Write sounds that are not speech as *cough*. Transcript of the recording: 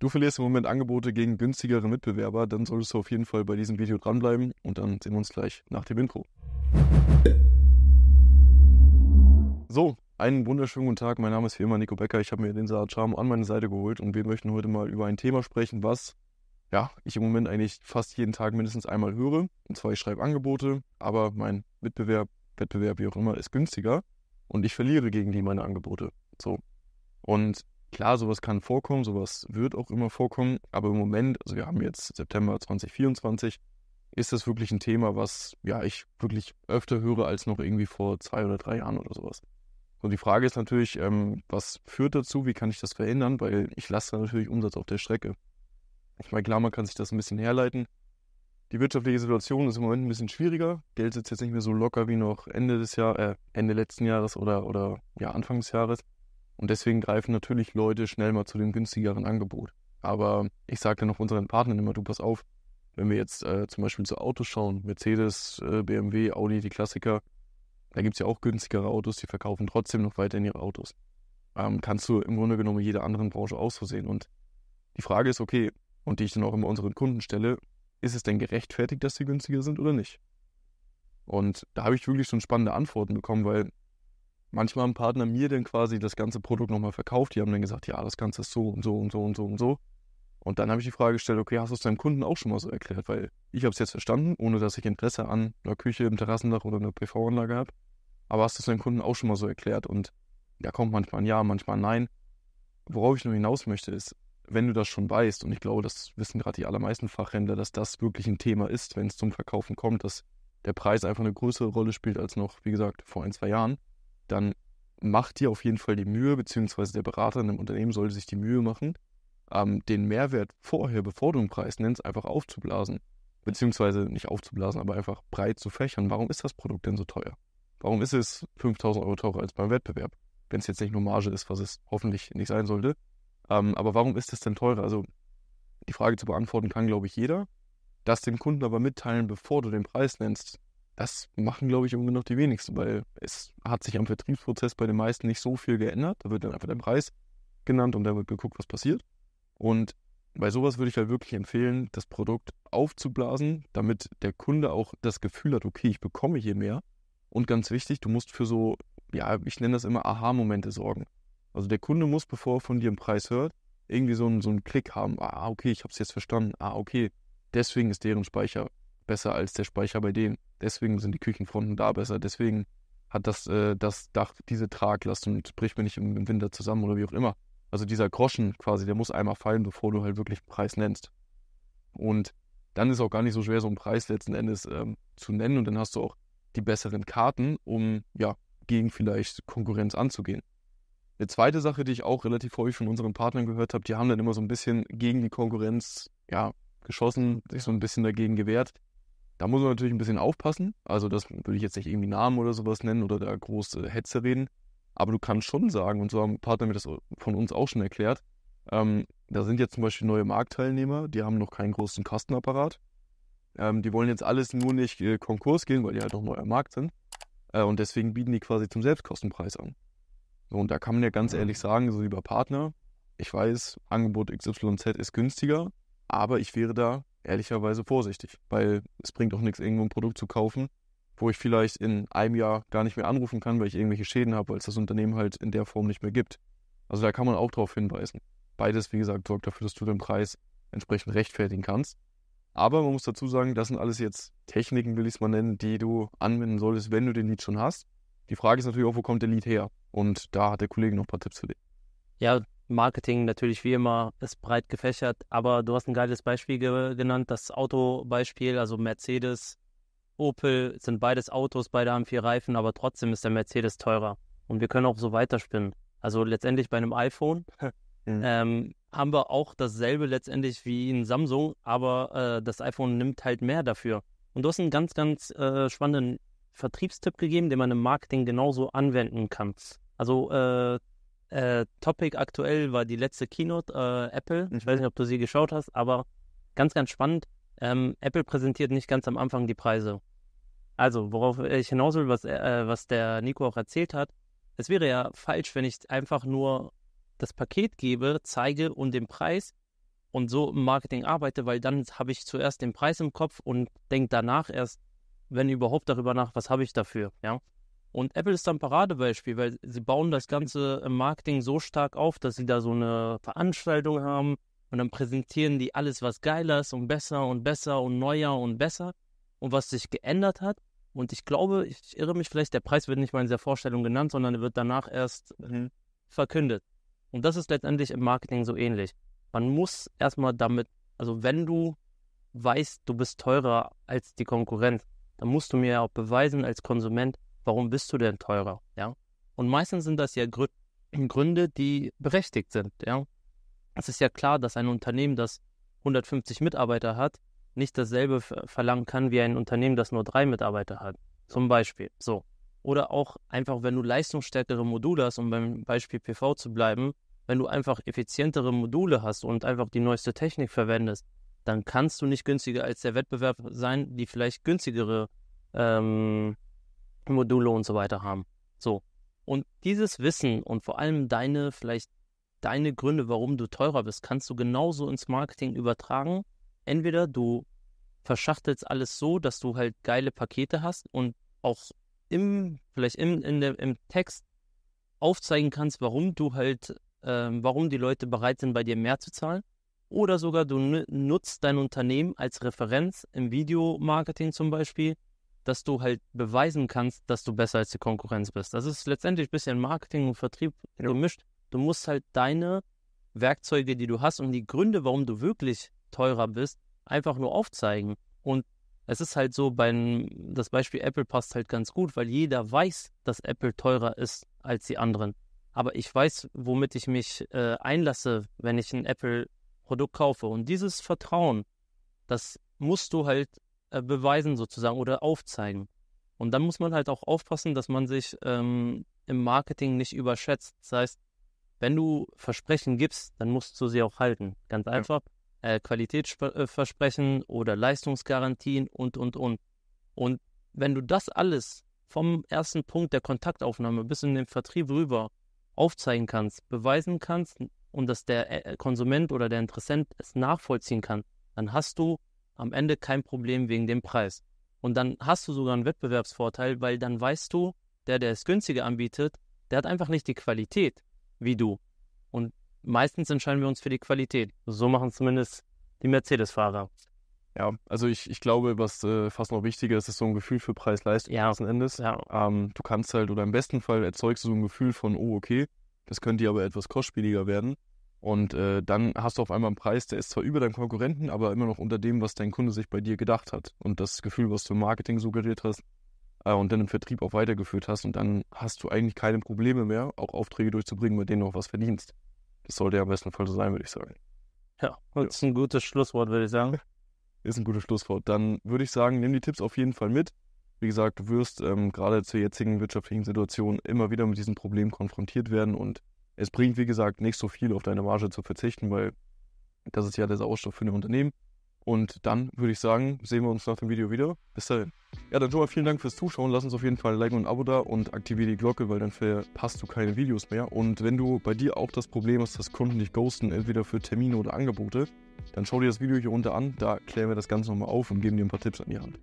du verlierst im Moment Angebote gegen günstigere Mitbewerber, dann solltest du auf jeden Fall bei diesem Video dranbleiben und dann sehen wir uns gleich nach dem Intro. So, einen wunderschönen guten Tag. Mein Name ist wie immer Nico Becker. Ich habe mir den Saad Charm an meine Seite geholt und wir möchten heute mal über ein Thema sprechen, was ja, ich im Moment eigentlich fast jeden Tag mindestens einmal höre. Und zwar, ich schreibe Angebote, aber mein Mitbewerb, Wettbewerb, wie auch immer, ist günstiger und ich verliere gegen die meine Angebote. So. Und Klar, sowas kann vorkommen, sowas wird auch immer vorkommen, aber im Moment, also wir haben jetzt September 2024, ist das wirklich ein Thema, was ja ich wirklich öfter höre als noch irgendwie vor zwei oder drei Jahren oder sowas. Und die Frage ist natürlich, ähm, was führt dazu, wie kann ich das verändern, weil ich lasse natürlich Umsatz auf der Strecke. Ich meine, klar, man kann sich das ein bisschen herleiten. Die wirtschaftliche Situation ist im Moment ein bisschen schwieriger. Geld sitzt jetzt nicht mehr so locker wie noch Ende des Jahres, äh, Ende letzten Jahres oder, oder ja, Anfang des Jahres. Und deswegen greifen natürlich Leute schnell mal zu dem günstigeren Angebot. Aber ich sage dann auch unseren Partnern immer, du pass auf, wenn wir jetzt äh, zum Beispiel zu Autos schauen, Mercedes, äh, BMW, Audi, die Klassiker, da gibt es ja auch günstigere Autos, die verkaufen trotzdem noch weiterhin ihre Autos. Ähm, kannst du im Grunde genommen jeder anderen Branche auch so sehen. Und die Frage ist, okay, und die ich dann auch immer unseren Kunden stelle, ist es denn gerechtfertigt, dass sie günstiger sind oder nicht? Und da habe ich wirklich schon spannende Antworten bekommen, weil manchmal ein Partner mir dann quasi das ganze Produkt nochmal verkauft. Die haben dann gesagt, ja, das Ganze ist so und so und so und so und so. Und dann habe ich die Frage gestellt, okay, hast du es deinem Kunden auch schon mal so erklärt? Weil ich habe es jetzt verstanden, ohne dass ich Interesse an einer Küche, im Terrassendach oder einer PV-Anlage habe. Aber hast du es deinem Kunden auch schon mal so erklärt? Und da kommt manchmal ein Ja, manchmal ein Nein. Worauf ich nur hinaus möchte, ist, wenn du das schon weißt, und ich glaube, das wissen gerade die allermeisten Fachhändler, dass das wirklich ein Thema ist, wenn es zum Verkaufen kommt, dass der Preis einfach eine größere Rolle spielt als noch, wie gesagt, vor ein, zwei Jahren dann mach dir auf jeden Fall die Mühe, beziehungsweise der Berater in einem Unternehmen sollte sich die Mühe machen, ähm, den Mehrwert vorher, bevor du einen Preis nennst, einfach aufzublasen. Beziehungsweise nicht aufzublasen, aber einfach breit zu fächern. Warum ist das Produkt denn so teuer? Warum ist es 5000 Euro teurer als beim Wettbewerb? Wenn es jetzt nicht nur Marge ist, was es hoffentlich nicht sein sollte. Ähm, aber warum ist es denn teurer? Also die Frage zu beantworten kann, glaube ich, jeder. Das dem Kunden aber mitteilen, bevor du den Preis nennst, das machen, glaube ich, immer noch die wenigsten, weil es hat sich am Vertriebsprozess bei den meisten nicht so viel geändert. Da wird dann einfach der Preis genannt und dann wird geguckt, was passiert. Und bei sowas würde ich halt wirklich empfehlen, das Produkt aufzublasen, damit der Kunde auch das Gefühl hat, okay, ich bekomme hier mehr. Und ganz wichtig, du musst für so, ja, ich nenne das immer Aha-Momente sorgen. Also der Kunde muss, bevor er von dir einen Preis hört, irgendwie so einen, so einen Klick haben. Ah, okay, ich habe es jetzt verstanden. Ah, okay, deswegen ist deren Speicher besser als der Speicher bei denen. Deswegen sind die Küchenfronten da besser. Deswegen hat das, äh, das Dach diese Traglast und bricht mir nicht im, im Winter zusammen oder wie auch immer. Also dieser Groschen quasi, der muss einmal fallen, bevor du halt wirklich einen Preis nennst. Und dann ist auch gar nicht so schwer, so einen Preis letzten Endes ähm, zu nennen. Und dann hast du auch die besseren Karten, um ja gegen vielleicht Konkurrenz anzugehen. Eine zweite Sache, die ich auch relativ häufig von unseren Partnern gehört habe, die haben dann immer so ein bisschen gegen die Konkurrenz ja, geschossen, sich so ein bisschen dagegen gewehrt. Da muss man natürlich ein bisschen aufpassen. Also, das würde ich jetzt nicht irgendwie Namen oder sowas nennen oder da große Hetze reden. Aber du kannst schon sagen, und so haben Partner mir das von uns auch schon erklärt, ähm, da sind jetzt zum Beispiel neue Marktteilnehmer, die haben noch keinen großen Kastenapparat. Ähm, die wollen jetzt alles nur nicht äh, Konkurs gehen, weil die halt noch neu am Markt sind. Äh, und deswegen bieten die quasi zum Selbstkostenpreis an. So, und da kann man ja ganz ehrlich sagen, so lieber Partner, ich weiß, Angebot XYZ ist günstiger, aber ich wäre da ehrlicherweise vorsichtig, weil es bringt auch nichts, irgendwo ein Produkt zu kaufen, wo ich vielleicht in einem Jahr gar nicht mehr anrufen kann, weil ich irgendwelche Schäden habe, weil es das Unternehmen halt in der Form nicht mehr gibt. Also da kann man auch darauf hinweisen. Beides, wie gesagt, sorgt dafür, dass du den Preis entsprechend rechtfertigen kannst. Aber man muss dazu sagen, das sind alles jetzt Techniken, will ich es mal nennen, die du anwenden solltest, wenn du den Lied schon hast. Die Frage ist natürlich auch, wo kommt der Lied her? Und da hat der Kollege noch ein paar Tipps für dich. Ja, Marketing natürlich wie immer ist breit gefächert, aber du hast ein geiles Beispiel ge genannt, das Autobeispiel, also Mercedes, Opel sind beides Autos, beide haben vier Reifen, aber trotzdem ist der Mercedes teurer. Und wir können auch so weiterspinnen. Also letztendlich bei einem iPhone mhm. *laughs* ähm, haben wir auch dasselbe letztendlich wie in Samsung, aber äh, das iPhone nimmt halt mehr dafür. Und du hast einen ganz, ganz äh, spannenden Vertriebstipp gegeben, den man im Marketing genauso anwenden kann. Also äh, äh, Topic aktuell war die letzte Keynote äh, Apple. Ich weiß mhm. nicht, ob du sie geschaut hast, aber ganz, ganz spannend. Ähm, Apple präsentiert nicht ganz am Anfang die Preise. Also, worauf ich hinaus will, was, äh, was der Nico auch erzählt hat, es wäre ja falsch, wenn ich einfach nur das Paket gebe, zeige und den Preis und so im Marketing arbeite, weil dann habe ich zuerst den Preis im Kopf und denke danach erst, wenn überhaupt, darüber nach, was habe ich dafür. Ja? Und Apple ist da ein Paradebeispiel, weil sie bauen das ganze Marketing so stark auf, dass sie da so eine Veranstaltung haben und dann präsentieren die alles, was geiler ist und besser und besser und neuer und besser und was sich geändert hat. Und ich glaube, ich irre mich vielleicht, der Preis wird nicht mal in dieser Vorstellung genannt, sondern er wird danach erst mhm. verkündet. Und das ist letztendlich im Marketing so ähnlich. Man muss erstmal damit, also wenn du weißt, du bist teurer als die Konkurrenz, dann musst du mir ja auch beweisen als Konsument, Warum bist du denn teurer? Ja. Und meistens sind das ja Grü *clears throat* Gründe, die berechtigt sind. Ja. Es ist ja klar, dass ein Unternehmen, das 150 Mitarbeiter hat, nicht dasselbe verlangen kann wie ein Unternehmen, das nur drei Mitarbeiter hat. Zum Beispiel. So. Oder auch einfach, wenn du leistungsstärkere Module hast, um beim Beispiel PV zu bleiben, wenn du einfach effizientere Module hast und einfach die neueste Technik verwendest, dann kannst du nicht günstiger als der Wettbewerb sein, die vielleicht günstigere ähm, Module und so weiter haben. So. Und dieses Wissen und vor allem deine, vielleicht deine Gründe, warum du teurer bist, kannst du genauso ins Marketing übertragen. Entweder du verschachtelst alles so, dass du halt geile Pakete hast und auch im, vielleicht im, in der, im Text aufzeigen kannst, warum du halt, äh, warum die Leute bereit sind, bei dir mehr zu zahlen. Oder sogar du nutzt dein Unternehmen als Referenz im Videomarketing zum Beispiel dass du halt beweisen kannst, dass du besser als die Konkurrenz bist. Das ist letztendlich ein bisschen Marketing und Vertrieb ja. gemischt. Du musst halt deine Werkzeuge, die du hast und die Gründe, warum du wirklich teurer bist, einfach nur aufzeigen. Und es ist halt so, beim, das Beispiel Apple passt halt ganz gut, weil jeder weiß, dass Apple teurer ist als die anderen. Aber ich weiß, womit ich mich äh, einlasse, wenn ich ein Apple-Produkt kaufe. Und dieses Vertrauen, das musst du halt äh, beweisen sozusagen oder aufzeigen. Und dann muss man halt auch aufpassen, dass man sich ähm, im Marketing nicht überschätzt. Das heißt, wenn du Versprechen gibst, dann musst du sie auch halten. Ganz einfach. Ja. Äh, Qualitätsversprechen äh, oder Leistungsgarantien und, und, und. Und wenn du das alles vom ersten Punkt der Kontaktaufnahme bis in den Vertrieb rüber aufzeigen kannst, beweisen kannst und dass der äh, Konsument oder der Interessent es nachvollziehen kann, dann hast du am Ende kein Problem wegen dem Preis. Und dann hast du sogar einen Wettbewerbsvorteil, weil dann weißt du, der, der es günstiger anbietet, der hat einfach nicht die Qualität wie du. Und meistens entscheiden wir uns für die Qualität. So machen zumindest die Mercedes-Fahrer. Ja, also ich, ich glaube, was äh, fast noch wichtiger ist, ist so ein Gefühl für Preis-Leistung ja. letzten Endes. Ja. Ähm, du kannst halt, oder im besten Fall erzeugst du so ein Gefühl von, oh, okay, das könnte ja aber etwas kostspieliger werden. Und äh, dann hast du auf einmal einen Preis, der ist zwar über deinem Konkurrenten, aber immer noch unter dem, was dein Kunde sich bei dir gedacht hat. Und das Gefühl, was du im Marketing suggeriert hast äh, und dann im Vertrieb auch weitergeführt hast. Und dann hast du eigentlich keine Probleme mehr, auch Aufträge durchzubringen, bei denen du auch was verdienst. Das sollte ja im besten Fall so sein, würde ich sagen. Ja, das ist ein gutes Schlusswort, würde ich sagen. *laughs* Ist ein gutes Schlusswort. Dann würde ich sagen, nimm die Tipps auf jeden Fall mit. Wie gesagt, du wirst ähm, gerade zur jetzigen wirtschaftlichen Situation immer wieder mit diesem Problem konfrontiert werden und es bringt, wie gesagt, nicht so viel auf deine Marge zu verzichten, weil das ist ja der Sauerstoff für ein Unternehmen. Und dann würde ich sagen, sehen wir uns nach dem Video wieder. Bis dahin. Ja, dann schon mal vielen Dank fürs Zuschauen. Lass uns auf jeden Fall ein Like und ein Abo da und aktiviere die Glocke, weil dann verpasst du keine Videos mehr. Und wenn du bei dir auch das Problem hast, dass Kunden dich ghosten, entweder für Termine oder Angebote, dann schau dir das Video hier unten an. Da klären wir das Ganze nochmal auf und geben dir ein paar Tipps an die Hand.